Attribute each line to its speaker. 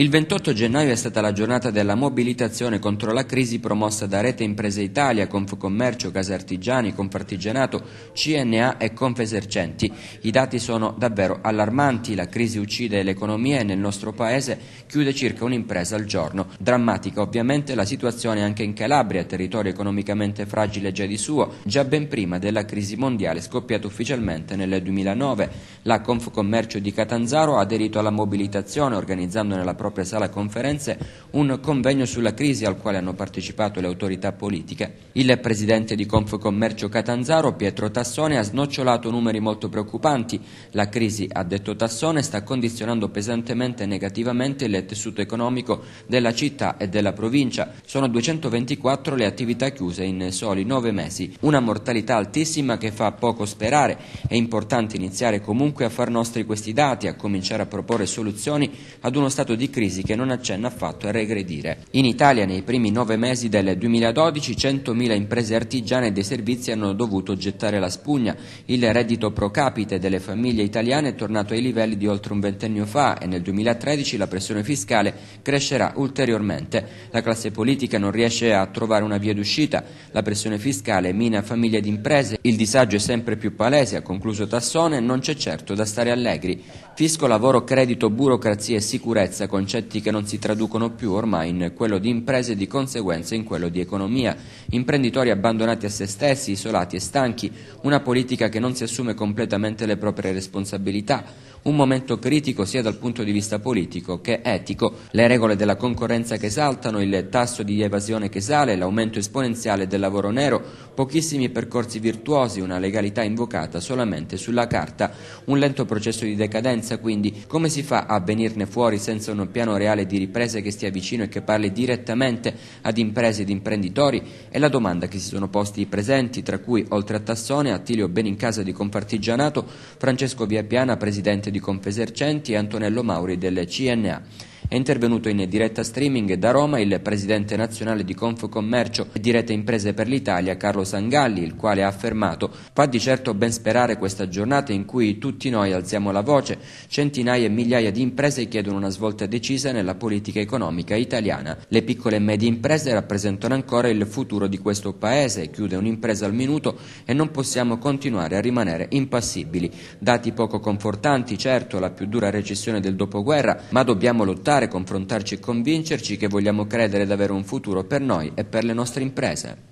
Speaker 1: Il 28 gennaio è stata la giornata della mobilitazione contro la crisi promossa da Rete Imprese Italia, Confcommercio, Casa Artigiani, Confartigianato, CNA e Confesercenti. I dati sono davvero allarmanti, la crisi uccide l'economia e nel nostro paese chiude circa un'impresa al giorno. Drammatica ovviamente la situazione anche in Calabria, territorio economicamente fragile già di suo, già ben prima della crisi mondiale scoppiata ufficialmente nel 2009. La Confcommercio di Catanzaro ha aderito alla mobilitazione organizzando nella propria propria sala conferenze un convegno sulla crisi al quale hanno partecipato le autorità politiche. Il presidente di Confcommercio Catanzaro, Pietro Tassone, ha snocciolato numeri molto preoccupanti. La crisi, ha detto Tassone, sta condizionando pesantemente e negativamente il tessuto economico della città e della provincia. Sono 224 le attività chiuse in soli nove mesi, una mortalità altissima che fa poco sperare. È importante iniziare comunque a far nostri questi dati, a cominciare a proporre soluzioni ad uno stato di crisi crisi che non accenna affatto a regredire. In Italia nei primi nove mesi del 2012 100.000 imprese artigiane e dei servizi hanno dovuto gettare la spugna. Il reddito pro capite delle famiglie italiane è tornato ai livelli di oltre un ventennio fa e nel 2013 la pressione fiscale crescerà ulteriormente. La classe politica non riesce a trovare una via d'uscita, la pressione fiscale mina famiglie ed imprese, il disagio è sempre più palese, ha concluso Tassone, non c'è certo da stare allegri. Fisco, lavoro, credito, burocrazia e sicurezza, concetti che non si traducono più ormai in quello di imprese e di conseguenza in quello di economia. Imprenditori abbandonati a se stessi, isolati e stanchi, una politica che non si assume completamente le proprie responsabilità, un momento critico sia dal punto di vista politico che etico, le regole della concorrenza che saltano, il tasso di evasione che sale, l'aumento esponenziale del lavoro nero, pochissimi percorsi virtuosi, una legalità invocata solamente sulla carta, un lento processo di decadenza quindi, come si fa a venirne fuori senza un piano reale di riprese che stia vicino e che parli direttamente ad imprese ed imprenditori? È la domanda che si sono posti i presenti, tra cui oltre a Tassone, Attilio Benincasa di Compartigianato, Francesco Viapiana, Presidente di Confesercenti e Antonello Mauri del CNA. È intervenuto in diretta streaming da Roma il presidente nazionale di Confcommercio e dirette imprese per l'Italia, Carlo Sangalli, il quale ha affermato «Fa di certo ben sperare questa giornata in cui tutti noi alziamo la voce. Centinaia e migliaia di imprese chiedono una svolta decisa nella politica economica italiana. Le piccole e medie imprese rappresentano ancora il futuro di questo Paese, chiude un'impresa al minuto e non possiamo continuare a rimanere impassibili. Dati poco confortanti, certo, la più dura recessione del dopoguerra, ma dobbiamo lottare confrontarci e convincerci che vogliamo credere di avere un futuro per noi e per le nostre imprese.